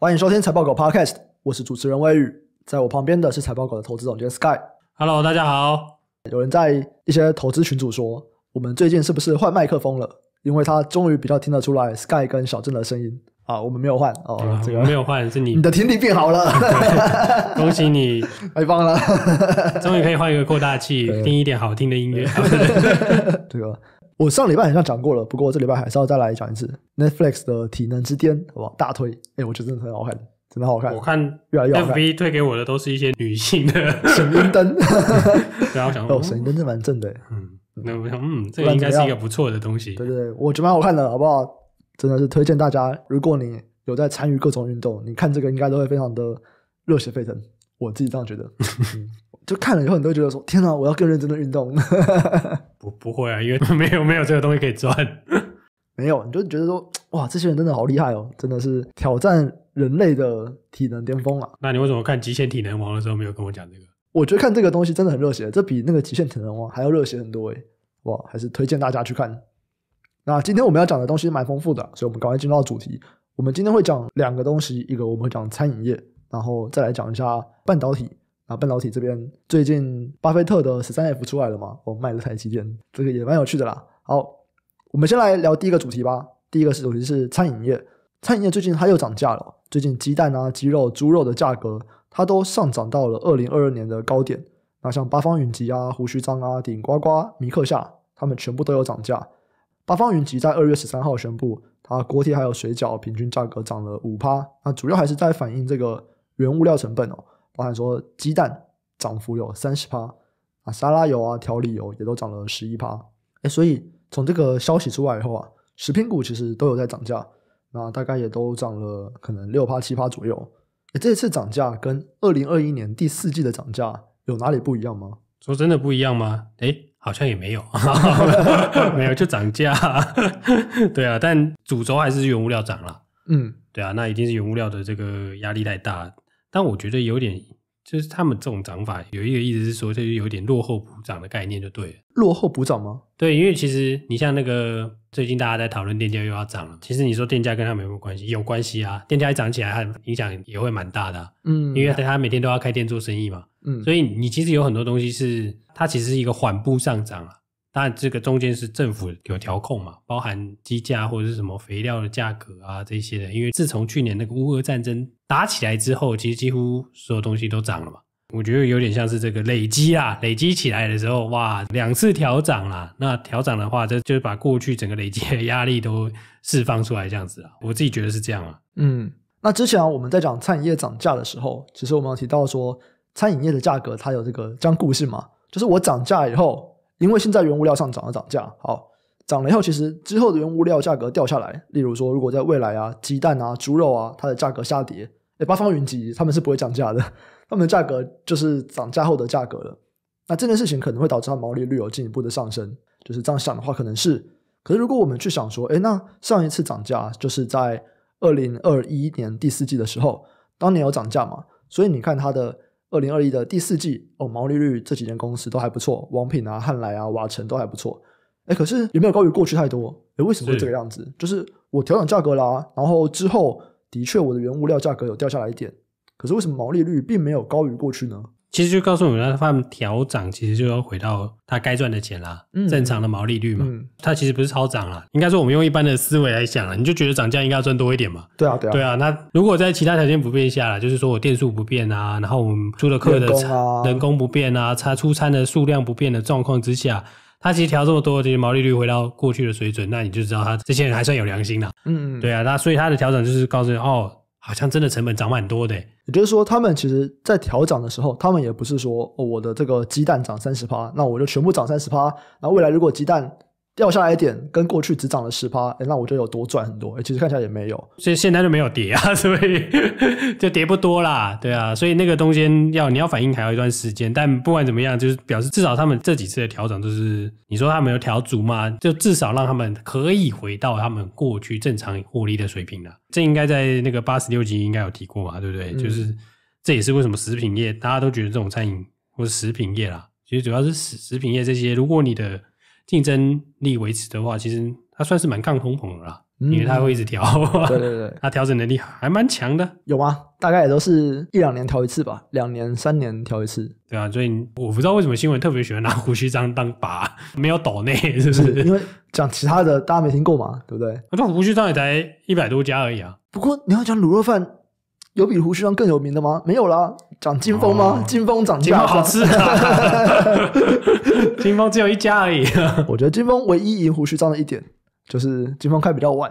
欢迎收听财报狗 Podcast，我是主持人威宇，在我旁边的是财报狗的投资总监 Sky。Hello，大家好。有人在一些投资群组说，我们最近是不是换麦克风了？因为他终于比较听得出来 Sky 跟小郑的声音啊。我们没有换哦，这个没有换是你你的听力变好了，恭喜你，太棒了，终于可以换一个扩大器，听一点好听的音乐，这个我上礼拜好像讲过了，不过这礼拜还是要再来讲一次 Netflix 的《体能之巅》，好不好？大推！哎，我觉得真的很好看，真的很好看。我看越来越好看。MV 推给我的都是一些女性的 神灯，然后想哦，神灯真蛮正的。嗯，那我想，嗯，这应该是一个不错的东西。对对对，我觉得蛮好看的，好不好？真的是推荐大家，如果你有在参与各种运动，你看这个应该都会非常的热血沸腾。我自己这样觉得。就看了有很多觉得说天哪，我要更认真的运动。不不会啊，因为没有没有这个东西可以赚。没有，你就觉得说哇，这些人真的好厉害哦，真的是挑战人类的体能巅峰啊。那你为什么看《极限体能王》的时候没有跟我讲这个？我觉得看这个东西真的很热血，这比那个《极限体能王》还要热血很多哎。哇，还是推荐大家去看。那今天我们要讲的东西蛮丰富的，所以我们赶快进入到主题。我们今天会讲两个东西，一个我们会讲餐饮业，然后再来讲一下半导体。啊，半导体这边最近巴菲特的十三 F 出来了嘛？我卖了台旗电，这个也蛮有趣的啦。好，我们先来聊第一个主题吧。第一个主题是餐饮业，餐饮业最近它又涨价了。最近鸡蛋啊、鸡肉、猪肉的价格它都上涨到了二零二二年的高点。那像八方云集啊、胡须章啊、顶呱呱、米克夏，他们全部都有涨价。八方云集在二月十三号宣布，它锅贴还有水饺平均价格涨了五趴。那主要还是在反映这个原物料成本哦。包含说鸡蛋涨幅有三十趴啊，沙拉油啊、调理油也都涨了十一趴。哎，所以从这个消息出来以后啊，食品股其实都有在涨价，那大概也都涨了可能六趴、七趴左右。哎，这次涨价跟二零二一年第四季的涨价有哪里不一样吗？说真的不一样吗？哎，好像也没有，没有就涨价。对啊，但主轴还是原物料涨了。嗯，对啊，那一定是原物料的这个压力太大。但我觉得有点，就是他们这种涨法有一个意思是说，这是有点落后补涨的概念就对了。落后补涨吗？对，因为其实你像那个最近大家在讨论电价又要涨了，其实你说电价跟有没有关系，有关系啊。电价一涨起来，它影响也会蛮大的。嗯，因为它每天都要开店做生意嘛。嗯，所以你其实有很多东西是它其实是一个缓步上涨啊。当然，这个中间是政府有调控嘛，包含机价或者是什么肥料的价格啊这些的。因为自从去年那个乌俄战争。打起来之后，其实几乎所有东西都涨了嘛。我觉得有点像是这个累积啊，累积起来的时候，哇，两次调涨啦。那调涨的话，这就是把过去整个累积的压力都释放出来这样子啊。我自己觉得是这样啊。嗯，那之前我们在讲餐饮业涨价的时候，其实我们提到说，餐饮业的价格它有这个样故事嘛，就是我涨价以后，因为现在原物料上涨了，涨价好涨了以后，其实之后的原物料价格掉下来，例如说如果在未来啊，鸡蛋啊、猪肉啊，它的价格下跌。哎，八方云集，他们是不会降价的，他们的价格就是涨价后的价格了。那这件事情可能会导致它毛利率有进一步的上升。就是这样想的话，可能是。可是如果我们去想说，哎，那上一次涨价就是在二零二一年第四季的时候，当年有涨价嘛？所以你看它的二零二一的第四季哦，毛利率这几间公司都还不错，王品啊、汉来啊、瓦城都还不错。哎，可是有没有高于过去太多？哎，为什么会这个样子？就是我调整价格啦，然后之后。的确，我的原物料价格有掉下来一点，可是为什么毛利率并没有高于过去呢？其实就告诉我们，它他们调涨，其实就要回到它该赚的钱啦，正常的毛利率嘛。它其实不是超涨了，应该说我们用一般的思维来想啊，你就觉得涨价应该要赚多一点嘛。对啊，对啊，对啊。那如果在其他条件不变下，就是说我店数不变啊，然后我们租的客的人工不变啊，他出餐的数量不变的状况之下。他其实调这么多，这些毛利率回到过去的水准，那你就知道他这些人还算有良心了。嗯，对啊，那所以他的调整就是告诉你，哦，好像真的成本涨蛮多的。也就是说，他们其实在调涨的时候，他们也不是说哦、我的这个鸡蛋涨三十趴，那我就全部涨三十趴。那未来如果鸡蛋，掉下来一点，跟过去只涨了十趴，哎，那我就有多赚很多。哎，其实看起来也没有，所以现在就没有跌啊，所以就跌不多啦。对啊，所以那个东西要你要反应还要一段时间。但不管怎么样，就是表示至少他们这几次的调整都是，你说他们有调足吗？就至少让他们可以回到他们过去正常获利的水平了。这应该在那个八十六集应该有提过嘛，对不对？就是这也是为什么食品业大家都觉得这种餐饮或者食品业啦，其实主要是食食品业这些，如果你的。竞争力维持的话，其实它算是蛮抗通膨的啦，因为它会一直调。对对对，它调整能力还蛮强的。有吗？大概也都是一两年调一次吧，两年、三年调一次。对啊，所以我不知道为什么新闻特别喜欢拿胡须章当靶，没有岛内是不是？因为讲其他的大家没听过嘛，对不对？那胡须章也才一百多家而已啊。不过你要讲卤肉饭。有比胡须章更有名的吗？没有啦，长金峰吗？金峰长金峰好吃啊！金峰只有一家而已。我觉得金峰唯一赢胡须章的一点，就是金峰开比较晚，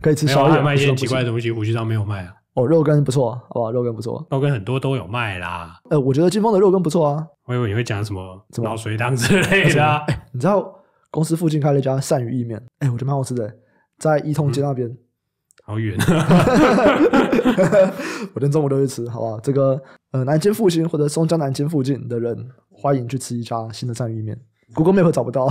可以吃宵夜。卖一些奇怪的东西，胡须章没有卖啊。哦，肉羹不错，好不好？肉羹不错，肉羹很多都有卖啦。呃，我觉得金峰的肉羹不错啊。我以为你会讲什么老水汤之类的。哎，你知道公司附近开了一家鳝鱼意面？哎，我觉得蛮好吃的，在一通街那边。好远，我连中午都去吃，好吧？这个，呃，南京附近或者松江、南京附近的人，欢迎去吃一家新的鳝鱼面。Google m 没有找不到，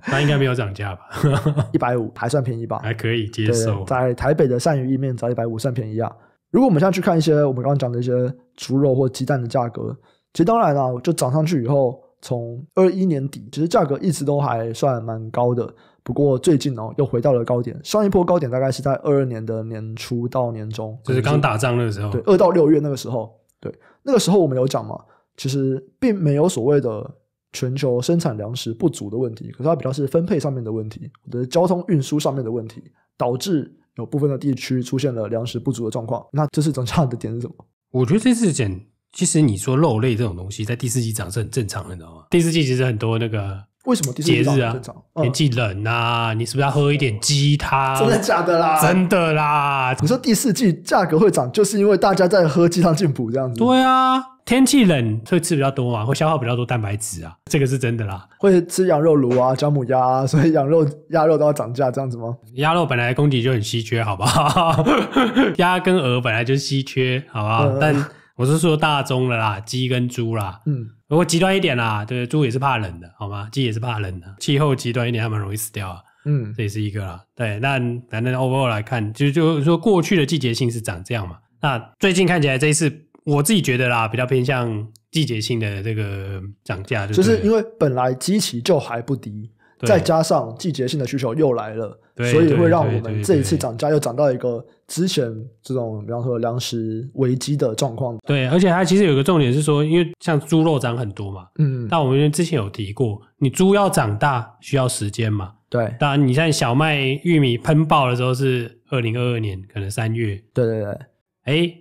它应该没有涨价吧？一百五还算便宜吧？还可以接受。在台北的鳝鱼意面找一百五，算便宜啊！如果我们现在去看一些我们刚刚讲的一些猪肉或鸡蛋的价格，其实当然啊，就涨上去以后，从二一年底，其实价格一直都还算蛮高的。不过最近哦，又回到了高点。上一波高点大概是在二二年的年初到年中，就是刚打仗那个时候。对，二到六月那个时候，对那个时候我们有讲嘛，其实并没有所谓的全球生产粮食不足的问题，可是它比较是分配上面的问题，或者交通运输上面的问题，导致有部分的地区出现了粮食不足的状况。那这次涨价的点是什么？我觉得这次减。其实你说肉类这种东西在第四季涨是很正常的，你知道吗？第四季其实很多那个。为什么节日啊？天气冷啊，你是不是要喝一点鸡汤？真的假的啦？真的啦！你说第四季价格会涨，就是因为大家在喝鸡汤进补这样子。对啊，天气冷会吃比较多嘛，会消耗比较多蛋白质啊，这个是真的啦。会吃羊肉炉啊，姜母鸭啊，所以羊肉、鸭肉都要涨价这样子吗？鸭肉本来供给就很稀缺，好不好？鸭跟鹅本来就稀缺，好不好？但我是说大宗的啦，鸡跟猪啦，嗯，如果极端一点啦，对，猪也是怕冷的，好吗？鸡也是怕冷的，气候极端一点，它们容易死掉啊，嗯，这也是一个啦，对，那反正 overall 来看，就就说过去的季节性是长这样嘛，那最近看起来这一次，我自己觉得啦，比较偏向季节性的这个涨价，就是因为本来鸡器就还不低。再加上季节性的需求又来了，所以会让我们这一次涨价又涨到一个之前这种比方说粮食危机的状况。对，而且它其实有个重点是说，因为像猪肉涨很多嘛，嗯，但我们之前有提过，你猪要长大需要时间嘛，对。当然，你像小麦、玉米喷爆的时候是二零二二年，可能三月。对对对。哎，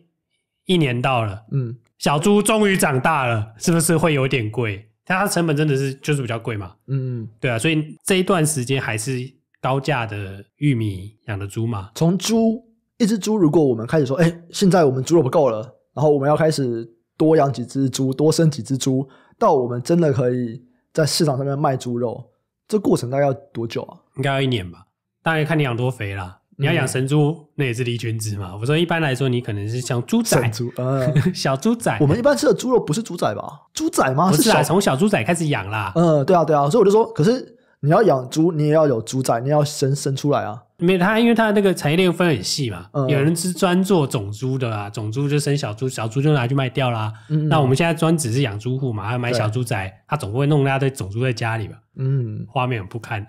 一年到了，嗯，小猪终于长大了，是不是会有点贵？它成本真的是就是比较贵嘛，嗯，对啊，所以这一段时间还是高价的玉米养的猪嘛。从猪一只猪，如果我们开始说，哎，现在我们猪肉不够了，然后我们要开始多养几只猪，多生几只猪，到我们真的可以在市场上面卖猪肉，这过程大概要多久啊？应该要一年吧，大概看你养多肥啦。你要养神猪，那也是离群子嘛？我说，一般来说，你可能是像猪仔，猪呃、小猪仔。我们一般吃的猪肉不是猪仔吧？猪仔吗？是从小猪仔开始养啦。嗯，对啊，对啊。所以我就说，可是。你要养猪，你也要有猪仔，你要生生出来啊。没他，因为他那个产业链分很细嘛，有人是专做种猪的啦，种猪就生小猪，小猪就拿去卖掉啦。那我们现在专只是养猪户嘛，买小猪仔，他总不会弄一大堆种猪在家里吧？嗯，画面很不堪。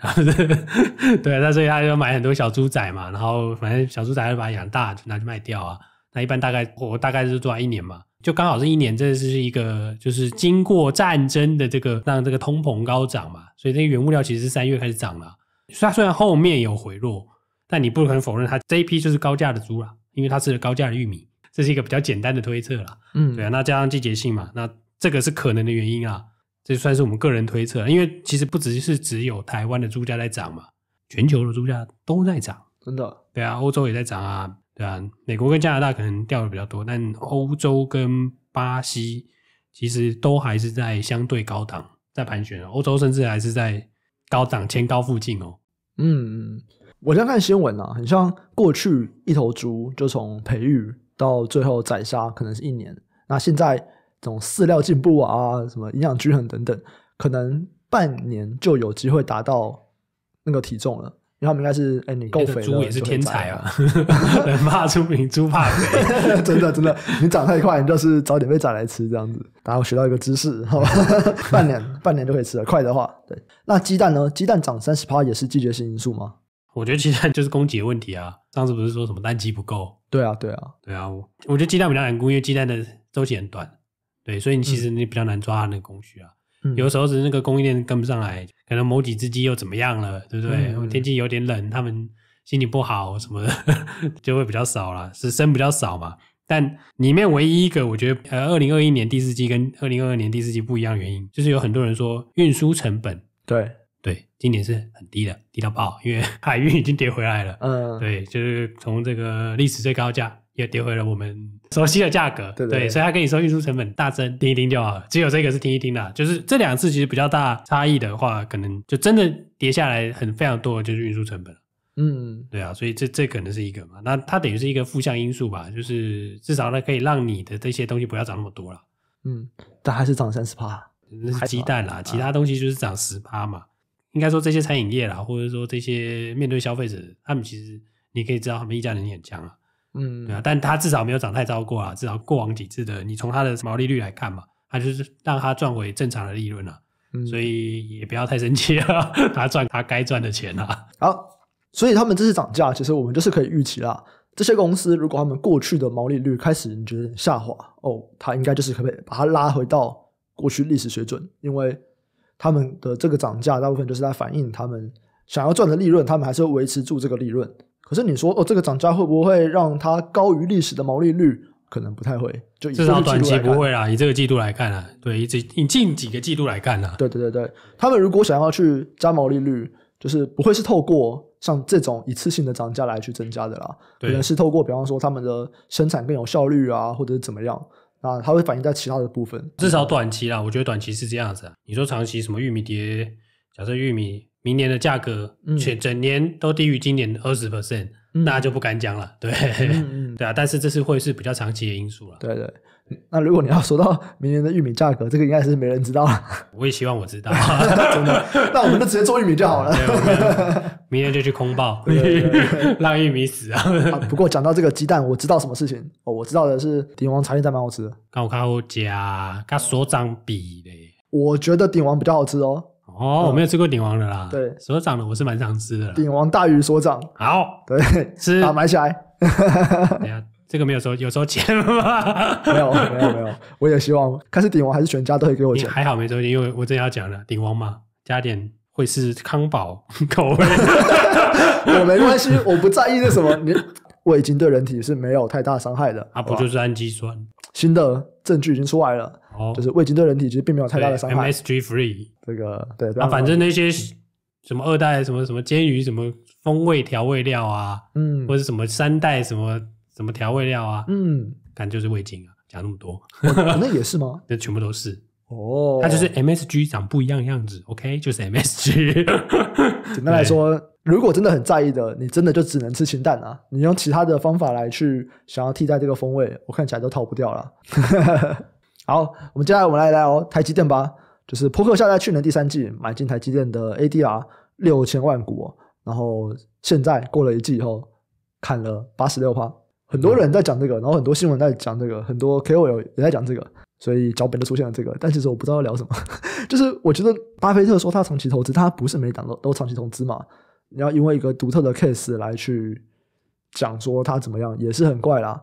对，那所以他就买很多小猪仔嘛，然后反正小猪仔把它养大，就拿去卖掉啊。那一般大概我大概是做一年嘛。就刚好是一年，这是一个就是经过战争的这个让这个通膨高涨嘛，所以这些原物料其实是三月开始涨了。虽然它虽然后面有回落，但你不可能否认它这一批就是高价的猪了，因为它是高价的玉米。这是一个比较简单的推测了。嗯，对啊，那加上季节性嘛，那这个是可能的原因啊。这算是我们个人推测，因为其实不只是只有台湾的猪价在涨嘛，全球的猪价都在涨。真的？对啊，欧洲也在涨啊。对啊，美国跟加拿大可能掉的比较多，但欧洲跟巴西其实都还是在相对高档，在盘旋。欧洲甚至还是在高档前高附近哦。嗯，我在看新闻啊，很像过去一头猪就从培育到最后宰杀可能是一年，那现在这种饲料进步啊，什么营养均衡等等，可能半年就有机会达到那个体重了。然后我们应该是哎，你够肥猪也是天才啊，人 怕出名，猪怕肥，真的真的，你长太快，你就是早点被宰来吃这样子。然后学到一个知识，半年半年就可以吃了，快的话。对，那鸡蛋呢？鸡蛋涨三十趴也是季节性因素吗？我觉得鸡蛋就是供给问题啊。上次不是说什么蛋鸡不够？对啊，对啊，对啊。我我觉得鸡蛋比较难供，因为鸡蛋的周期很短。对，所以你其实你比较难抓那个供需啊。有时只是那个供应链跟不上来，可能某几只鸡又怎么样了，对不对？天气有点冷，他们心情不好什么的，就会比较少了，是生比较少嘛。但里面唯一一个我觉得，呃，二零二一年第四季跟二零二二年第四季不一样原因，就是有很多人说运输成本，对对，今年是很低的，低到爆，因为海运已经跌回来了，嗯，对，就是从这个历史最高价。也跌回了我们熟悉的价格，对，所以他跟你说运输成本大增，听一听就好，只有这个是听一听的，就是这两次其实比较大差异的话，可能就真的跌下来很非常多，就是运输成本嗯，对啊，所以这这可能是一个嘛，那它等于是一个负向因素吧，就是至少它可以让你的这些东西不要涨那么多了。嗯，但还是涨三十趴，那是鸡蛋啦，其他东西就是涨十趴嘛。应该说这些餐饮业啦，或者说这些面对消费者，他们其实你可以知道他们议价能力很强啊。嗯，对啊，但他至少没有涨太糟糕啊，至少过往几次的，你从他的毛利率来看嘛，他就是让他赚回正常的利润了，所以也不要太生气啊，他赚他该赚的钱啊。好，所以他们这次涨价，其实我们就是可以预期啦。这些公司如果他们过去的毛利率开始你觉得下滑哦，它应该就是可不可以把它拉回到过去历史水准，因为他们的这个涨价大部分就是在反映他们想要赚的利润，他们还是维持住这个利润。可是你说哦，这个涨价会不会让它高于历史的毛利率？可能不太会，就至少短期不会啦。以这个季度来看啊，对，以以近几个季度来看啊，对对对对，他们如果想要去加毛利率，就是不会是透过像这种一次性的涨价来去增加的啦。可能是透过比方说他们的生产更有效率啊，或者是怎么样，那它会反映在其他的部分。至少短期啦，我觉得短期是这样子。你说长期什么玉米跌，假设玉米。明年的价格全整年都低于今年二十 percent，那就不敢讲了。对，对啊，但是这是会是比较长期的因素了。对对。那如果你要说到明年的玉米价格，这个应该是没人知道了。我也希望我知道。真的？那我们就直接做玉米就好了。明年就去空爆，让玉米死啊！不过讲到这个鸡蛋，我知道什么事情哦。我知道的是鼎王茶叶蛋蛮好吃的。好家，跟所长比嘞。我觉得鼎王比较好吃哦。哦，我没有吃过鼎王的啦。对，所长的我是蛮常吃的。鼎王大鱼所长，好，对，吃好，埋起来。哎呀，这个没有收，有收钱吗？没有，没有，没有。我也希望，看是鼎王还是全家都会给我钱。还好没收，因为我正要讲了，鼎王嘛，加点会是康宝 口味。我没关系，我不在意那什么，你我已经对人体是没有太大伤害的。啊，不就是氨基酸？新的证据已经出来了，就是味精对人体其实并没有太大的伤害。MSG free 这个对，啊，反正那些什么二代什么什么煎鱼什么风味调味料啊，嗯，或者什么三代什么什么调味料啊，嗯，感觉就是味精啊，讲那么多，那也是吗？这 全部都是哦，它就是 MSG 长不一样样子，OK，就是 MSG。简单来说。如果真的很在意的，你真的就只能吃清淡啊！你用其他的方法来去想要替代这个风味，我看起来都逃不掉了。好，我们接下来我们来聊台积电吧。就是扑克下在去年第三季买进台积电的 ADR 六千万股，然后现在过了一季以后砍了八十六趴。很多人在讲这个，然后很多新闻在讲这个，很多 KOL 也在讲这个，所以脚本就出现了这个。但其实我不知道要聊什么，就是我觉得巴菲特说他长期投资，他不是每档都都长期投资嘛。你要因为一个独特的 case 来去讲说他怎么样也是很怪啦，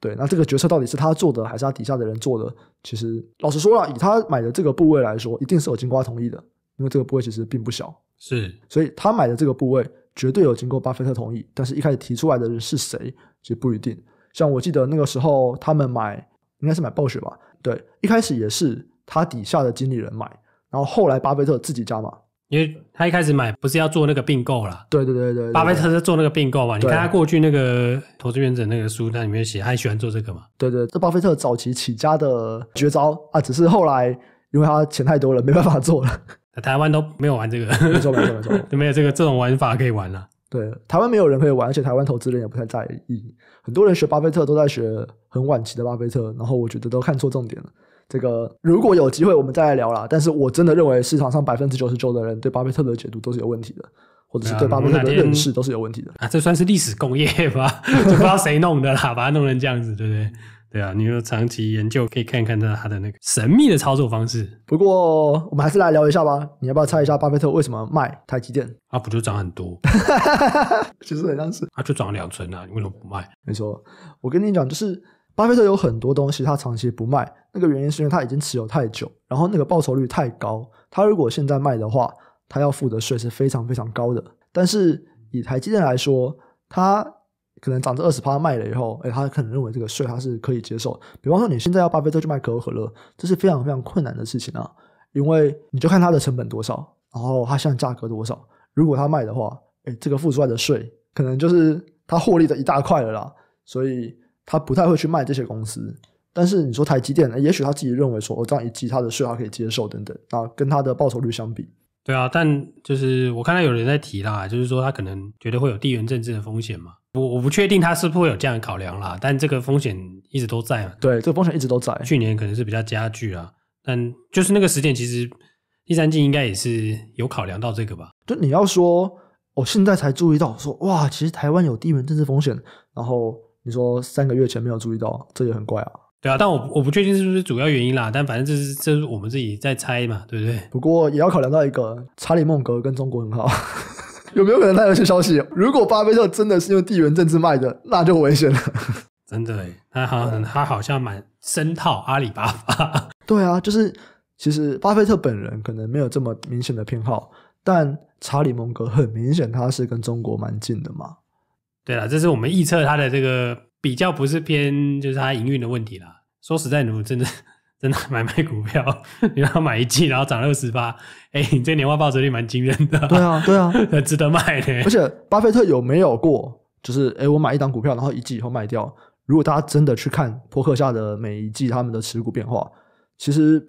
对？那这个决策到底是他做的还是他底下的人做的？其实老实说了，以他买的这个部位来说，一定是有金瓜同意的，因为这个部位其实并不小，是。所以他买的这个部位绝对有经过巴菲特同意，但是一开始提出来的人是谁，其实不一定。像我记得那个时候他们买，应该是买暴雪吧？对，一开始也是他底下的经理人买，然后后来巴菲特自己加码。因为他一开始买不是要做那个并购了，对对对对，巴菲特是做那个并购嘛？你看他过去那个投资原则那个书，那里面写他喜欢做这个嘛？对对，这巴菲特早期起家的绝招啊，只是后来因为他钱太多了，没办法做了。台湾都没有玩这个，没错没错没 就没有这个这种玩法可以玩了。对，台湾没有人可以玩，而且台湾投资人也不太在意。很多人学巴菲特都在学很晚期的巴菲特，然后我觉得都看错重点了。这个如果有机会，我们再来聊啦。但是我真的认为市场上百分之九十九的人对巴菲特的解读都是有问题的，或者是对巴菲特的认识都是有问题的啊！这算是历史工业 吧？就不知道谁弄的啦，把它弄成这样子，对不对？对啊，你有长期研究，可以看看他他的那个神秘的操作方式。不过我们还是来聊一下吧。你要不要猜一下巴菲特为什么卖台积电？啊，不就涨很多？其实很像，他、它就涨了两成啊！你为什么不卖？没错，我跟你讲，就是。巴菲特有很多东西，他长期不卖，那个原因是因为他已经持有太久，然后那个报酬率太高。他如果现在卖的话，他要付的税是非常非常高的。但是以台积电来说，他可能涨了二十趴，卖了以后，哎，他可能认为这个税他是可以接受。比方说，你现在要巴菲特去卖可口可乐，这是非常非常困难的事情啊，因为你就看它的成本多少，然后它现在价格多少。如果他卖的话，哎，这个付出来的税可能就是他获利的一大块了啦，所以。他不太会去卖这些公司，但是你说台积电，也许他自己认为说，我这样以季他的税，他可以接受等等。那跟他的报酬率相比，对啊，但就是我看到有人在提啦，就是说他可能觉得会有地缘政治的风险嘛。我我不确定他是不是会有这样的考量啦，但这个风险一直都在嘛。对，这个风险一直都在，去年可能是比较加剧啊，但就是那个时点，其实第三季应该也是有考量到这个吧？就你要说，我现在才注意到，说哇，其实台湾有地缘政治风险，然后。你说三个月前没有注意到，这也很怪啊。对啊，但我我不确定是不是主要原因啦。但反正这是这是我们自己在猜嘛，对不对？不过也要考量到一个，查理·孟格跟中国很好，有没有可能他有些消息？如果巴菲特真的是用地缘政治卖的，那就危险了。真的，他他好像蛮深套阿里巴巴。对啊，就是其实巴菲特本人可能没有这么明显的偏好，但查理·蒙格很明显他是跟中国蛮近的嘛。对了，这是我们预测它的这个比较，不是偏就是它营运的问题啦。说实在，如果真的 真的买卖股票，你要买一季，然后涨二十八，哎，你这年化报酬率蛮惊人的。对啊，对啊，值得买的。而且巴菲特有没有过，就是哎，我买一档股票，然后一季以后卖掉。如果大家真的去看伯克下的每一季他们的持股变化，其实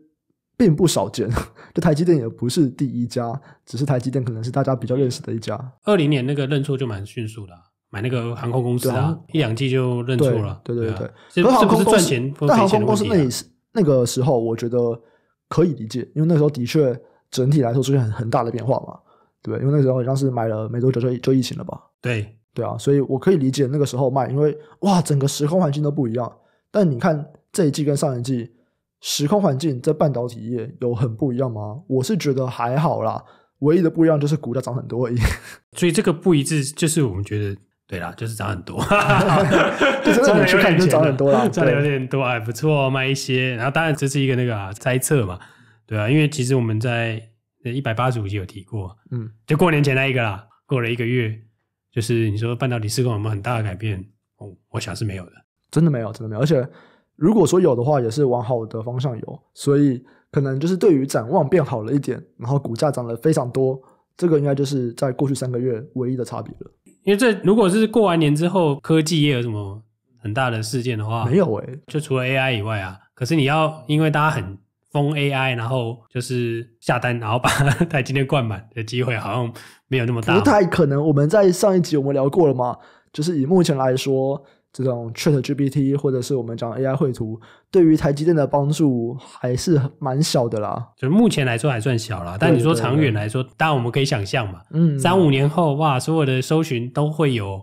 并不少见。就台积电也不是第一家，只是台积电可能是大家比较认识的一家。二零年那个认错就蛮迅速的。买那个航空公司啊，一两季就认错了。对对对对，不是赚钱，但航空公司那那个时候，我觉得可以理解，因为那时候的确整体来说出现很很大的变化嘛，对不对？因为那时候好像是买了，没多久就就疫情了吧？对对啊，所以我可以理解那个时候卖，因为哇，整个时空环境都不一样。但你看这一季跟上一季时空环境，在半导体业有很不一样吗？我是觉得还好啦，唯一的不一样就是股价涨很多而已。所以这个不一致，就是我们觉得。对啦，就是涨很多，就是涨得看点涨很多了，涨得有点多哎，不错，卖一些。然后当然，这是一个那个猜测嘛，对啊，因为其实我们在一百八十五集有提过，嗯，就过年前那一个啦，过了一个月，就是你说半导体施工有没有很大的改变？我我想是没有的，真的没有，真的没有。而且如果说有的话，也是往好的方向有，所以可能就是对于展望变好了一点，然后股价涨了非常多，这个应该就是在过去三个月唯一的差别了。因为这如果是过完年之后，科技业有什么很大的事件的话，没有诶，就除了 AI 以外啊。可是你要因为大家很疯 AI，然后就是下单，然后把它今天灌满的机会，好像没有那么大，不太可能。我们在上一集我们聊过了嘛，就是以目前来说。这种 Chat GPT 或者是我们讲 AI 绘图，对于台积电的帮助还是蛮小的啦。就目前来说还算小啦，但你说长远来说，当然我们可以想象嘛。嗯，三五年后，哇，所有的搜寻都会有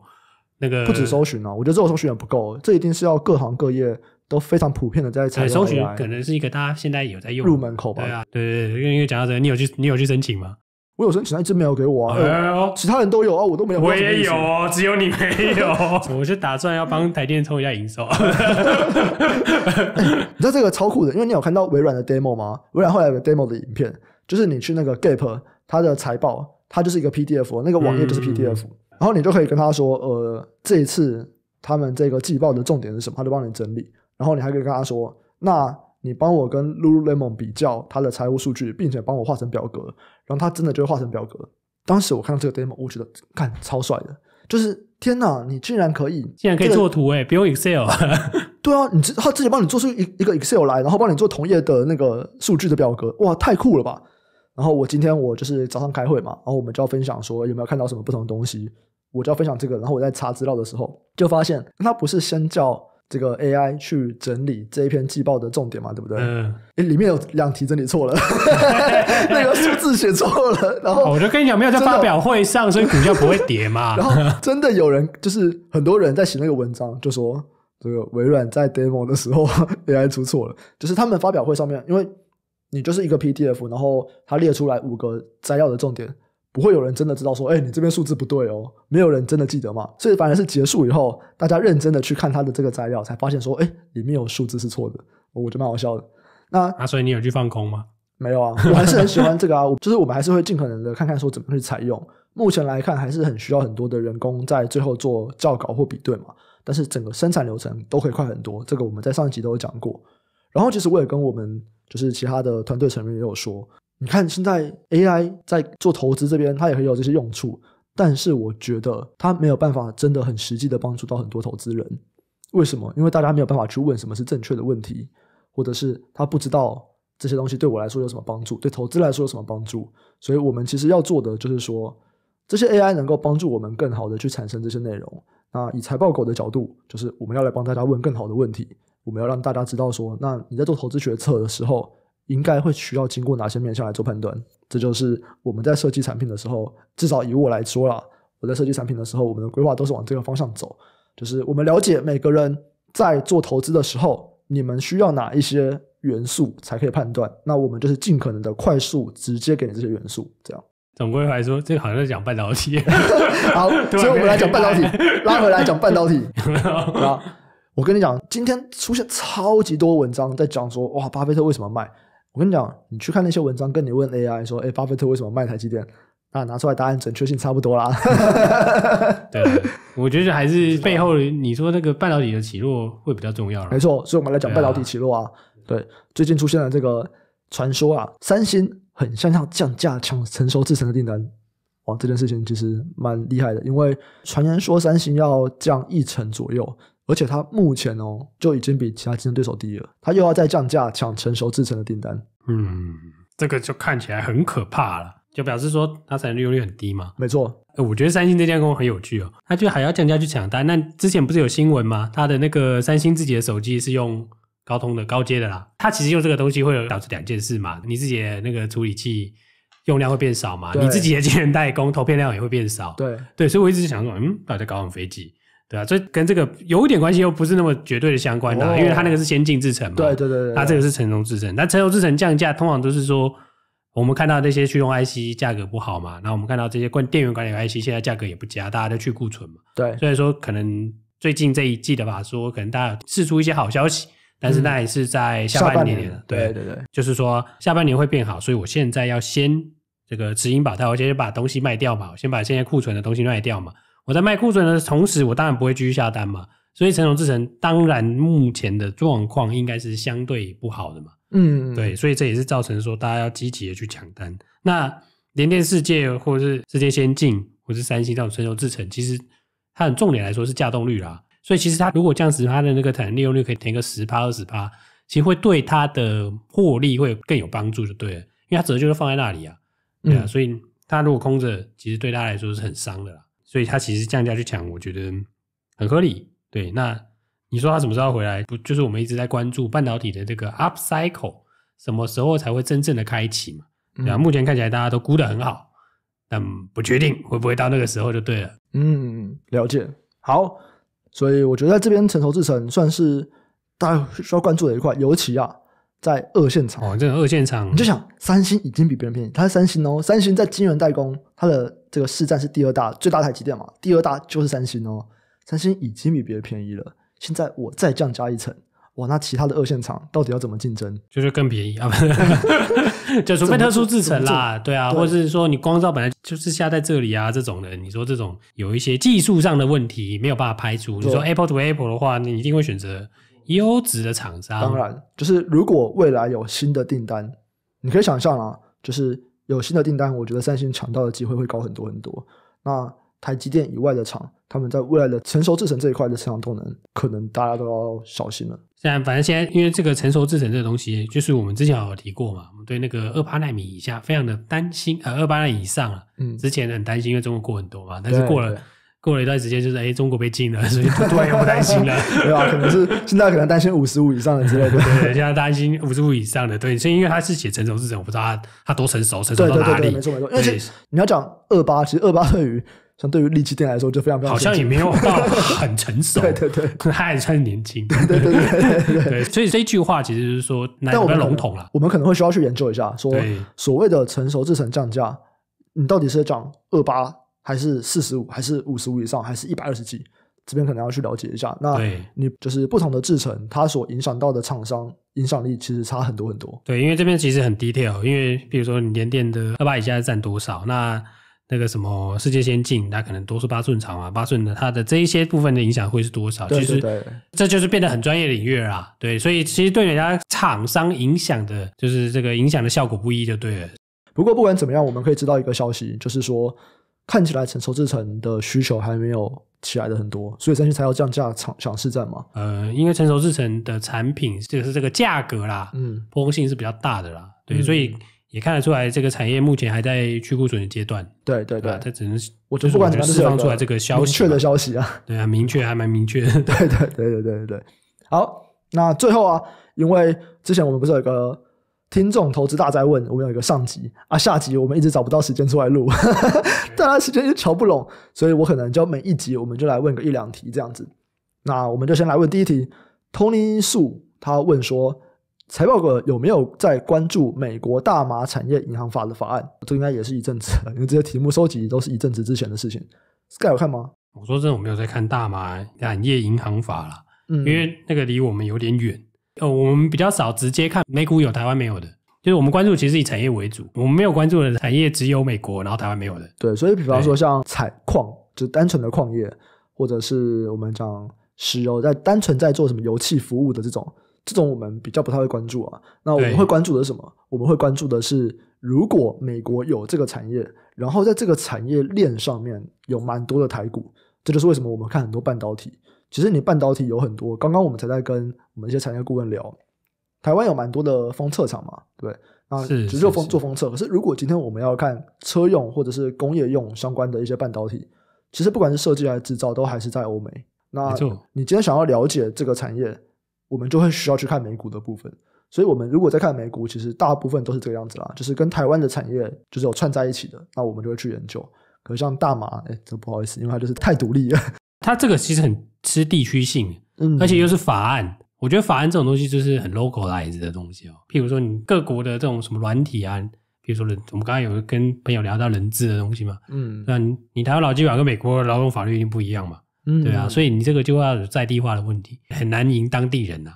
那个，不止搜寻了。我觉得这个搜寻也不够，这一定是要各行各业都非常普遍的在。搜寻可能是一个大家现在有在用。入门口吧？对啊，对对对，因为因为讲到这，你有去你有去申请吗？我有升，其他一直没有给我啊。其他人都有啊，我都没有。我也有啊，只有你没有。我是打算要帮台电抽一下营收。你知道这个超酷的，因为你有看到微软的 demo 吗？微软后来有个 demo 的影片，就是你去那个 Gap，它的财报，它就是一个 PDF，那个网页就是 PDF，然后你就可以跟他说，呃，这一次他们这个季报的重点是什么，他就帮你整理，然后你还可以跟他说，那。你帮我跟 Lululemon 比较它的财务数据，并且帮我画成表格，然后它真的就会画成表格。当时我看到这个 demo，我觉得看超帅的，就是天哪，你竟然可以，竟然可以做图哎，不用 Excel。对啊，你自他自己帮你做出一一个 Excel 来，然后帮你做同业的那个数据的表格，哇，太酷了吧！然后我今天我就是早上开会嘛，然后我们就要分享说有没有看到什么不同的东西，我就要分享这个，然后我在查资料的时候就发现他不是先叫。这个 AI 去整理这一篇季报的重点嘛，对不对？嗯，里面有两题整理错了，那个数字写错了，然后我就跟你讲，没有在发表会上，所以股价不会跌嘛。然后真的有人，就是很多人在写那个文章，就说这个微软在 demo 的时候 AI 出错了，就是他们发表会上面，因为你就是一个 PDF，然后他列出来五个摘要的重点。不会有人真的知道说，哎，你这边数字不对哦。没有人真的记得嘛，所以反而是结束以后，大家认真的去看他的这个摘要，才发现说，哎，里面有数字是错的。我觉得蛮好笑的。那啊，所以你有去放空吗？没有啊，我还是很喜欢这个啊。就是我们还是会尽可能的看看说怎么去采用。目前来看，还是很需要很多的人工在最后做校稿或比对嘛。但是整个生产流程都可以快很多。这个我们在上一集都有讲过。然后其实我也跟我们就是其他的团队成员也有说。你看，现在 AI 在做投资这边，它也很有这些用处，但是我觉得它没有办法真的很实际的帮助到很多投资人。为什么？因为大家没有办法去问什么是正确的问题，或者是他不知道这些东西对我来说有什么帮助，对投资来说有什么帮助。所以我们其实要做的就是说，这些 AI 能够帮助我们更好的去产生这些内容。那以财报狗的角度，就是我们要来帮大家问更好的问题，我们要让大家知道说，那你在做投资决策的时候。应该会需要经过哪些面向来做判断？这就是我们在设计产品的时候，至少以我来说啦，我在设计产品的时候，我们的规划都是往这个方向走。就是我们了解每个人在做投资的时候，你们需要哪一些元素才可以判断？那我们就是尽可能的快速、直接给你这些元素，这样。总归来说，这好像在讲半导体。好，所以我们来讲半导体，拉回来讲半导体。啊，我跟你讲，今天出现超级多文章在讲说，哇，巴菲特为什么卖？我跟你讲，你去看那些文章，跟你问 AI 说：“哎，巴菲特为什么卖台积电？”那拿出来答案，准确性差不多啦。对，我觉得还是背后你说那个半导体的起落会比较重要没错，所以我们来讲半导体起落啊。对，最近出现了这个传说啊，三星很像要降价抢成熟制程的订单。哇，这件事情其实蛮厉害的，因为传言说三星要降一成左右。而且它目前哦就已经比其他竞争对手低了，它又要再降价抢成熟制成的订单。嗯，这个就看起来很可怕了，就表示说它产能利用率很低嘛？没错。我觉得三星这家公司很有趣哦，它就还要降价去抢单。那之前不是有新闻吗？它的那个三星自己的手机是用高通的高阶的啦，它其实用这个东西会有导致两件事嘛？你自己的那个处理器用量会变少嘛？你自己的晶圆代工投片量也会变少。对对，所以我一直想说，嗯，不要再搞们飞机。对啊，这跟这个有一点关系，又不是那么绝对的相关啊，因为它那个是先进制程嘛，对对对对，那这个是成熟制程，那成熟制程降价通常都是说我们看到那些驱动 IC 价格不好嘛，然后我们看到这些关电源管理 IC 现在价格也不佳，大家都去库存嘛，对，所以说可能最近这一季的吧，说可能大家试出一些好消息，但是那也是在下半年，对对对，就是说下半年会变好，所以我现在要先这个持盈保泰，我先把东西卖掉嘛，我先把现在库存的东西卖掉嘛。我在卖库存的同时，我当然不会继续下单嘛。所以，成熟制成当然目前的状况应该是相对不好的嘛。嗯，对。所以这也是造成说大家要积极的去抢单。那联电世界或者是世界先进或是三星这种成熟制成，其实它很重点来说是稼动率啦。所以其实它如果降十趴的那个产能利用率可以填个十趴二十趴，其实会对它的获利会更有帮助，就对了。因为它折旧就放在那里啊，对啊。所以它如果空着，其实对它来说是很伤的啦。所以它其实降价去抢，我觉得很合理。对，那你说它什么时候回来？不就是我们一直在关注半导体的这个 upcycle 什么时候才会真正的开启嘛？然后目前看起来大家都估得很好，但不确定会不会到那个时候就对了。嗯，了解。好，所以我觉得在这边成熟制程算是大家需要关注的一块，尤其啊，在二线厂哦，这个二线厂，你就想三星已经比别人便宜，它是三星哦，三星在晶圆代工，它的。这个市占是第二大，最大台积电嘛，第二大就是三星哦。三星已经比别人便宜了，现在我再降价一层，哇，那其他的二线厂到底要怎么竞争？就是更便宜啊，就除非特殊制程啦，对啊，或者是说你光照本来就是下在这里啊，这种的，你说这种有一些技术上的问题没有办法排除。你说 Apple to Apple 的话，你一定会选择优质的厂商。当然，就是如果未来有新的订单，你可以想象啊，就是。有新的订单，我觉得三星抢到的机会会高很多很多。那台积电以外的厂，他们在未来的成熟制程这一块的市场动能，可能大家都要小心了。现在反正现在，因为这个成熟制程这个东西，就是我们之前有提过嘛，我们对那个二八纳米以下非常的担心，呃，二八纳米以上啊，嗯，之前很担心，因为中国过很多嘛，但是过了。过了一段时间，就是哎，中国被禁了，所以突然也不担心了。对吧、啊，可能是现在可能担心五十五以上的之类的，对 现在担心五十五以上的，对。所以因为他是写成熟这我不知道他多成熟，成熟到哪里？没错没错。而且你要讲二八，其实二八对于相对于力气电来说就非常非常，好像也没有到很成熟，对 对对，他还算年轻，对对对对。所以这句话其实是说，那我们笼统了，我们可能会需要去研究一下，说所谓的成熟制成降价，你到底是讲二八？还是四十五，还是五十五以上，还是一百二十 G，这边可能要去了解一下。那你就是不同的制程，它所影响到的厂商影响力其实差很多很多。对，因为这边其实很 detail，因为比如说你联电的二百以下占多少，那那个什么世界先进，它可能都是八寸厂嘛，八寸的它的这一些部分的影响会是多少？其实这就是变得很专业领域啦。对，所以其实对人家厂商影响的，就是这个影响的效果不一就对了。不过不管怎么样，我们可以知道一个消息，就是说。看起来成熟制程的需求还没有起来的很多，所以三星才要降价尝尝试战嘛。呃，因为成熟制程的产品就是这个价格啦，嗯，波动性是比较大的啦，对，所以也看得出来这个产业目前还在去库存的阶段。对对对，它只能，我觉得不管怎么释放出来这个消息，明确的消息啊，对啊，明确还蛮明确。对对对对对对对，好，那最后啊，因为之前我们不是有个。听众投资大在问，我们有一个上集啊，下集我们一直找不到时间出来录，大 家时间就瞧不拢，所以我可能就每一集我们就来问个一两题这样子。那我们就先来问第一题，Tony 树他问说，财报哥有没有在关注美国大麻产业银行法的法案？这应该也是一阵子，因为这些题目收集都是一阵子之前的事情。盖有看吗？我说真的，我没有在看大麻产业银行法了，嗯，因为那个离我们有点远。呃，我们比较少直接看美股有台湾没有的，就是我们关注其实以产业为主，我们没有关注的产业只有美国，然后台湾没有的。对，所以比方说像采矿，就单纯的矿业，或者是我们讲石油，在单纯在做什么油气服务的这种，这种我们比较不太会关注啊。那我们会关注的是什么？我们会关注的是，如果美国有这个产业，然后在这个产业链上面有蛮多的台股，这就是为什么我们看很多半导体。其实你半导体有很多，刚刚我们才在跟我们一些产业顾问聊，台湾有蛮多的封测厂嘛，对，那只是封做封测。可是如果今天我们要看车用或者是工业用相关的一些半导体，其实不管是设计还是制造，都还是在欧美。那你今天想要了解这个产业，我们就会需要去看美股的部分。所以我们如果在看美股，其实大部分都是这个样子啦，就是跟台湾的产业就是有串在一起的，那我们就会去研究。可是像大麻，哎，这不好意思，因为它就是太独立了。它这个其实很吃地区性而且又是法案。我觉得法案这种东西就是很 localized 的东西哦。譬如说，你各国的这种什么软体啊，比如说人，我们刚刚有跟朋友聊到人质的东西嘛，嗯，那你台湾劳基法跟美国劳动法律一定不一样嘛，嗯，对啊，所以你这个就要有在地化的问题，很难赢当地人呐。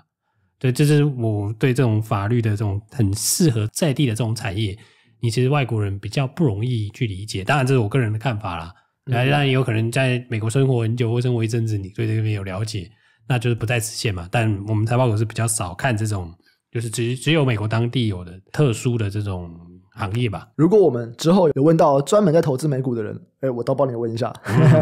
对，这是我对这种法律的这种很适合在地的这种产业，你其实外国人比较不容易去理解。当然，这是我个人的看法啦。那当然有可能在美国生活很久，或生活一阵子，你对这边有了解，那就是不在此线嘛。但我们财报股是比较少看这种，就是只只有美国当地有的特殊的这种行业吧。如果我们之后有问到专门在投资美股的人，哎，我都帮你问一下。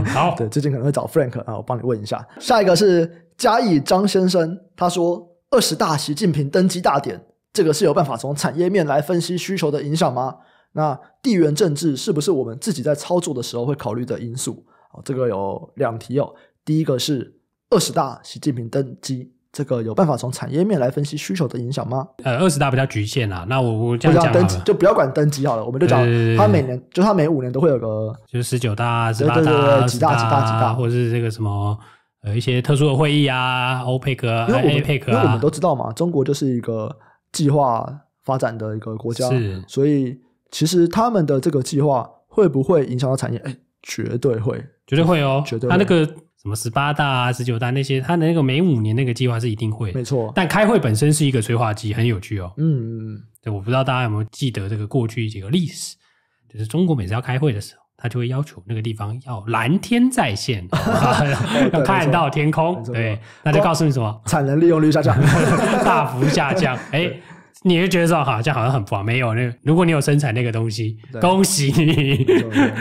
好，对，最近可能会找 Frank 啊，我帮你问一下。下一个是嘉义张先生，他说：二十大习近平登基大典，这个是有办法从产业面来分析需求的影响吗？那地缘政治是不是我们自己在操作的时候会考虑的因素啊？这个有两题哦。第一个是二十大，习近平登基，这个有办法从产业面来分析需求的影响吗？呃，二十大比较局限啦。那我我讲登记，就不要管登基好了，我们就讲他每年，就他每五年都会有个，就是十九大、十八大、几大、几大、几大，或者是这个什么呃一些特殊的会议啊，欧佩克、欧佩克，因为我们都知道嘛，中国就是一个计划发展的一个国家，所以。其实他们的这个计划会不会影响到产业？哎，绝对会，绝对会哦，绝对。他那个什么十八大、啊、十九大那些，他的那个每五年那个计划是一定会，没错。但开会本身是一个催化剂，很有趣哦。嗯嗯嗯。对，我不知道大家有没有记得这个过去几个历史，就是中国每次要开会的时候，他就会要求那个地方要蓝天在线，要看到天空。对，那就告诉你什么，产能利用率下降，大幅下降。哎。你就觉得说好，像好像很薄，没有那个。如果你有生产那个东西，恭喜你。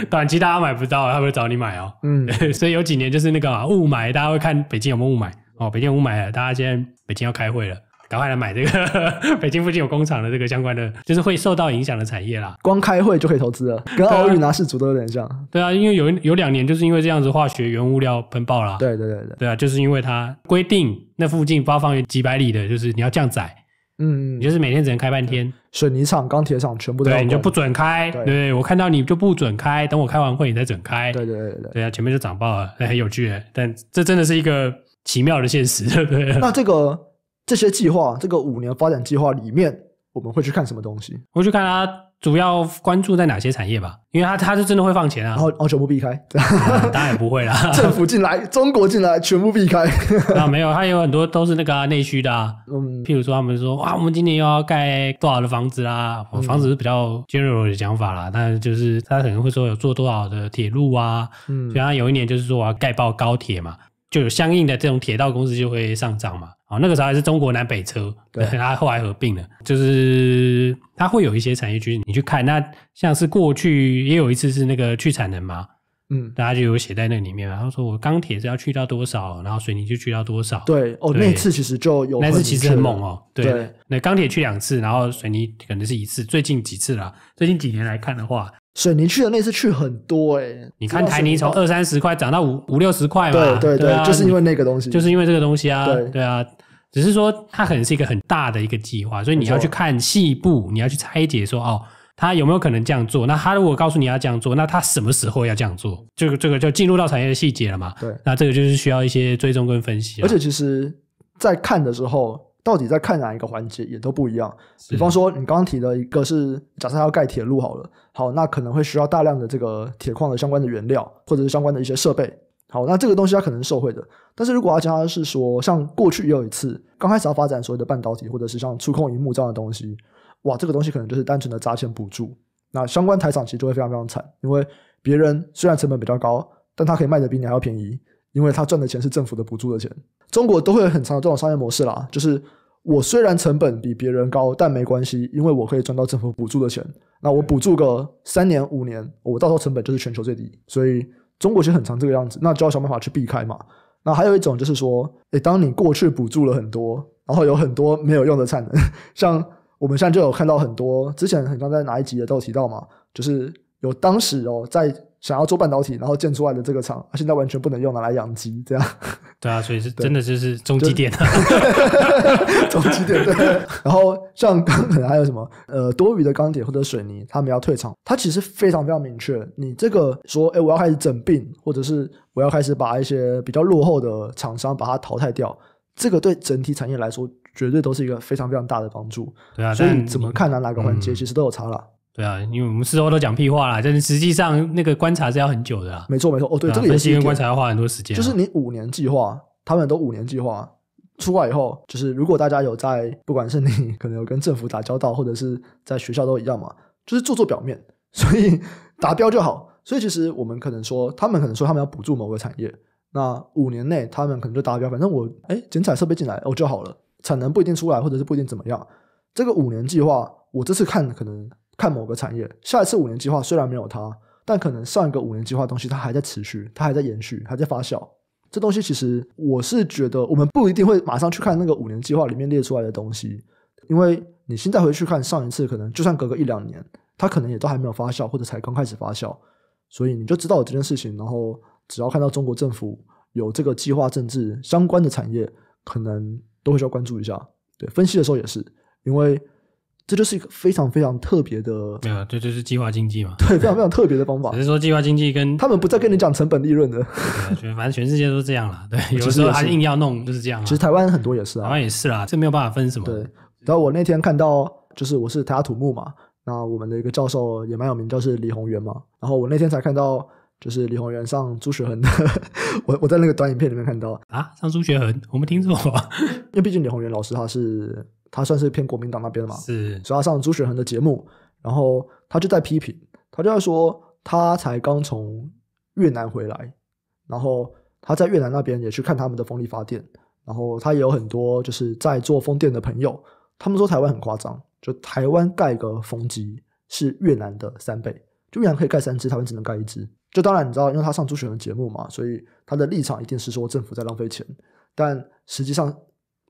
短期大家买不到，他会找你买哦。嗯，所以有几年就是那个雾霾，大家会看北京有没雾霾哦。北京雾霾了，大家现在北京要开会了，赶快来买这个 北京附近有工厂的这个相关的，就是会受到影响的产业啦。光开会就可以投资了，跟奥运拿世足都有点像。对啊，因为有有两年就是因为这样子化学原物料喷爆啦。对对对对，对啊，就是因为它规定那附近发放放几百里的，就是你要降载，嗯，你就是每天只能开半天。水泥厂、钢铁厂全部都对你就不准开。对我看到你就不准开，等我开完会你再准开。对对对对，对啊，前面就涨爆了，很有趣但这真的是一个奇妙的现实，对 不对？那这个这些计划，这个五年发展计划里面，我们会去看什么东西？会去看它。主要关注在哪些产业吧？因为他他是真的会放钱啊，然后全部避开，当然不会啦。政府进来，中国进来，全部避开啊？没有，它有很多都是那个内需的。嗯，譬如说他们说哇，我们今年又要盖多少的房子啦？房子是比较 general 的讲法啦，但就是他可能会说有做多少的铁路啊。嗯，就像有一年就是说我要盖爆高铁嘛，就有相应的这种铁道公司就会上涨嘛。哦，那个时候还是中国南北车，对，它 后来合并了，就是它会有一些产业区，你去看，那像是过去也有一次是那个去产能嘛，嗯，大家就有写在那里面，然后说我钢铁是要去到多少，然后水泥就去到多少，对，哦，那次其实就有，那次其实很猛哦，对，那钢铁去两次，然后水泥可能是一次，最近几次了，最近几年来看的话。水泥去的那次去很多哎，你看台泥从二三十块涨到五五六十块嘛，对对对，就是因为那个东西，就是因为这个东西啊，对啊，只是说它可能是一个很大的一个计划，所以你要去看细部，你要去拆解说哦，它有没有可能这样做？那他如果告诉你要这样做，那他什么时候要这样做？这个这个就进入到产业的细节了嘛，对，那这个就是需要一些追踪跟分析。而且其实，在看的时候。到底在看哪一个环节也都不一样。比方说，你刚刚提的一个是，假设要盖铁路好了，好，那可能会需要大量的这个铁矿的相关的原料，或者是相关的一些设备。好，那这个东西它可能受惠的。但是如果要讲的是说，像过去也有一次刚开始要发展所谓的半导体，或者是像触控荧幕这样的东西，哇，这个东西可能就是单纯的砸钱补助。那相关台厂其实就会非常非常惨，因为别人虽然成本比较高，但他可以卖的比你还要便宜。因为他赚的钱是政府的补助的钱，中国都会有很长的这种商业模式啦，就是我虽然成本比别人高，但没关系，因为我可以赚到政府补助的钱，那我补助个三年五年，我到时候成本就是全球最低，所以中国其实很长这个样子，那就要想办法去避开嘛。那还有一种就是说，诶，当你过去补助了很多，然后有很多没有用的产能，像我们现在就有看到很多，之前很刚在哪一集也有提到嘛，就是有当时哦在。想要做半导体，然后建出来的这个厂，现在完全不能用，拿来养鸡这样。对啊，所以是真的就是中基电啊，中点。对。然后像刚能还有什么呃多余的钢铁或者水泥，他们要退场，它其实非常非常明确。你这个说哎我要开始整并，或者是我要开始把一些比较落后的厂商把它淘汰掉，这个对整体产业来说绝对都是一个非常非常大的帮助。对啊，所以怎么看呢？哪个环节其实都有差了。对啊，因为我们四周都讲屁话啦，但是实际上那个观察是要很久的啊。没错，没错。哦，对，这个也是。一实观察要花很多时间。就是你五年计划，他们都五年计划出来以后，就是如果大家有在，不管是你可能有跟政府打交道，或者是在学校都一样嘛，就是做做表面，所以达标就好。所以其实我们可能说，他们可能说他们要补助某个产业，那五年内他们可能就达标。反正我哎，减产设备进来哦就好了，产能不一定出来，或者是不一定怎么样。这个五年计划，我这次看可能。看某个产业，下一次五年计划虽然没有它，但可能上一个五年计划的东西它还在持续，它还在延续，还在发酵。这东西其实我是觉得，我们不一定会马上去看那个五年计划里面列出来的东西，因为你现在回去看上一次，可能就算隔个一两年，它可能也都还没有发酵，或者才刚开始发酵。所以你就知道这件事情，然后只要看到中国政府有这个计划政治相关的产业，可能都会需要关注一下。对，分析的时候也是，因为。这就是一个非常非常特别的，没有，这就是计划经济嘛。对，非常非常特别的方法。只是说计划经济跟他们不再跟你讲成本利润的。对，反正全世界都这样了。对，有时候还硬要弄就是这样。其实台湾很多也是啊。台湾也是啦，这没有办法分什么。对。然后我那天看到，就是我是台大土木嘛，那我们的一个教授也蛮有名，叫是李宏源嘛。然后我那天才看到，就是李宏源上朱学恒的，我我在那个短影片里面看到啊，上朱学恒，我没听错，因为毕竟李宏源老师他是。他算是偏国民党那边的嘛，是，所以他上朱雪恒的节目，然后他就在批评，他就在说，他才刚从越南回来，然后他在越南那边也去看他们的风力发电，然后他也有很多就是在做风电的朋友，他们说台湾很夸张，就台湾盖个风机是越南的三倍，就越南可以盖三只，台湾只能盖一只。就当然你知道，因为他上朱雪恒的节目嘛，所以他的立场一定是说政府在浪费钱，但实际上。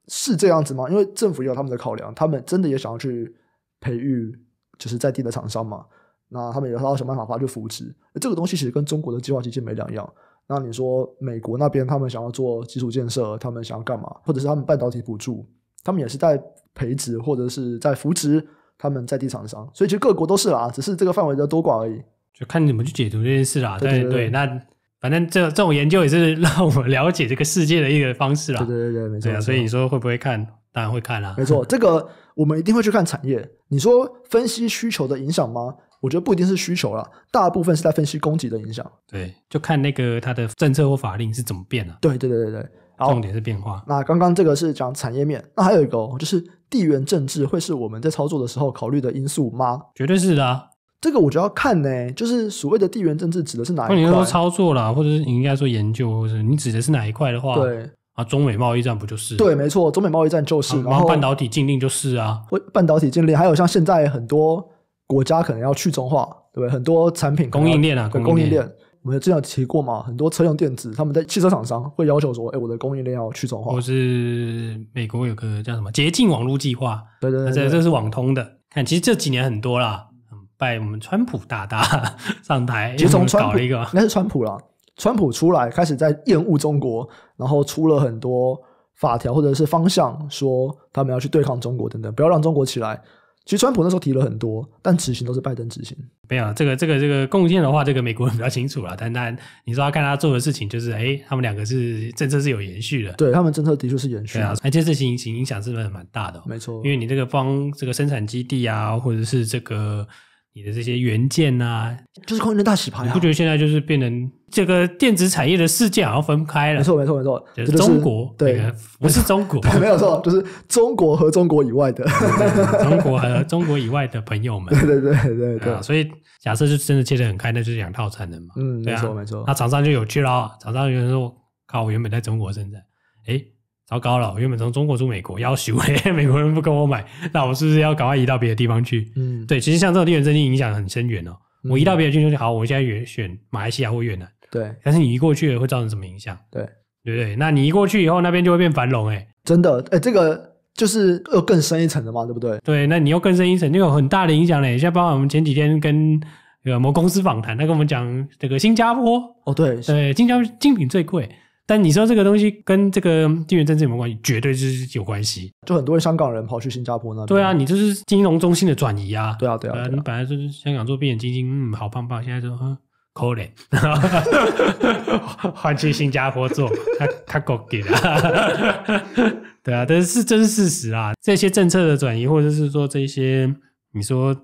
是这样子吗？因为政府也有他们的考量，他们真的也想要去培育，就是在地的厂商嘛。那他们也要想办法去扶持。这个东西其实跟中国的计划经济没两样。那你说美国那边他们想要做基础建设，他们想要干嘛？或者是他们半导体补助，他们也是在培植或者是在扶持他们在地厂商。所以其实各国都是啦，只是这个范围的多寡而已。就看你怎么去解读这件事啦。对对对，那。反正这这种研究也是让我们了解这个世界的一个方式啦。对对对没错。对啊，所以你说会不会看？当然会看啦。没错，这个我们一定会去看产业。你说分析需求的影响吗？我觉得不一定是需求啦，大部分是在分析供给的影响。对，就看那个它的政策或法令是怎么变的。对对对对对，重点是变化。那刚刚这个是讲产业面，那还有一个就是地缘政治会是我们在操作的时候考虑的因素吗？绝对是的。这个我就要看呢，就是所谓的地缘政治指的是哪一块？你说操作啦，或者是你应该说研究，或者你指的是哪一块的话？对啊，中美贸易战不就是？对，没错，中美贸易战就是。然后半导体禁令就是啊，半导体禁令，还有像现在很多国家可能要去中化，对不对？很多产品供应链啊，供应链，我们之前有提过嘛，很多车用电子，他们在汽车厂商会要求说，哎，我的供应链要去中化。或是美国有个叫什么“洁净网络计划”，对对，这这是网通的。看，其实这几年很多啦。拜我们川普大大 上台，其实从川应该是川普了。川普出来开始在厌恶中国，然后出了很多法条或者是方向，说他们要去对抗中国等等，不要让中国起来。其实川普那时候提了很多，但执行都是拜登执行。没有这个这个这个贡献的话，这个美国人比较清楚了。但但你说看他做的事情，就是哎，他们两个是政策是有延续的。对他们政策的确是延续啊，而且事情影响是不是蛮大的？没错，因为你这个方这个生产基地啊，或者是这个。你的这些元件呐，就是空应大洗牌啊。你不觉得现在就是变成这个电子产业的世界好像分开了？没错，没错，没错，就是中国对，不是中国，没有错，就是中国和中国以外的中国和 中国以外的朋友们，对对对对对。所以假设就真的切得很开，那就是两套产能嘛。嗯，没错没错。那厂商就有趣了，厂商有人说：“靠，我原本在中国生产，哎。”糟糕了，原本从中国出美国要输 美国人不跟我买，那我是不是要赶快移到别的地方去？嗯，对，其实像这种地缘政治影响很深远哦。我移到别的地方去好，我现在选选马来西亚或越南，对。但是你移过去了会造成什么影响？对，对不对？那你移过去以后，那边就会变繁荣哎，真的哎，这个就是又更深一层的嘛，对不对？对，那你又更深一层，就有很大的影响嘞。像包括我们前几天跟一个某公司访谈，他跟我们讲这个新加坡哦，对，对，加坡精品最贵。但你知道这个东西跟这个地缘政治有没关系？绝对是有关系。就很多香港人跑去新加坡那边。对啊，你就是金融中心的转移啊。对啊，对啊。你本来就是香港做地缘基金，嗯，好棒棒，现在都扣脸，换去新加坡做，他他够劲啊。对啊，但是是真事实啊。这些政策的转移，或者是说这些，你说。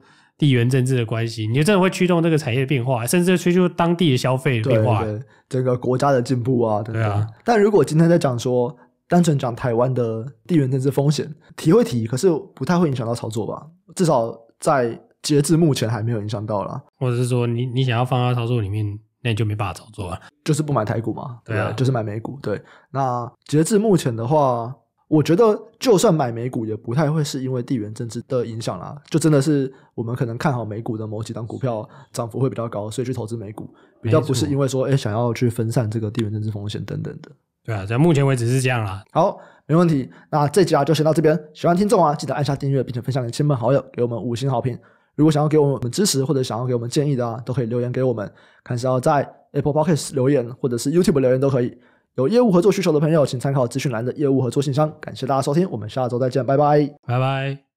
地缘政治的关系，你就真的会驱动这个产业变化，甚至驱动当地的消费变化，整个国家的进步啊，对啊。但如果今天在讲说，单纯讲台湾的地缘政治风险，提会提，可是不太会影响到操作吧？至少在截至目前还没有影响到啦。或者是说你你想要放大操作里面，那你就没办法操作啊，就是不买台股嘛，对啊，就是买美股。对，那截至目前的话。我觉得，就算买美股，也不太会是因为地缘政治的影响啦。就真的是我们可能看好美股的某几档股票涨幅会比较高，所以去投资美股，比较不是因为说，哎，想要去分散这个地缘政治风险等等的。对啊，在目前为止是这样啦。好，没问题。那这集啊就先到这边。喜欢听众啊，记得按下订阅，并且分享给亲朋好友，给我们五星好评。如果想要给我们支持，或者想要给我们建议的啊，都可以留言给我们。看是要在 Apple Podcast 留言，或者是 YouTube 留言都可以。有业务合作需求的朋友，请参考资讯栏的业务合作信箱。感谢大家收听，我们下周再见，拜拜，拜拜。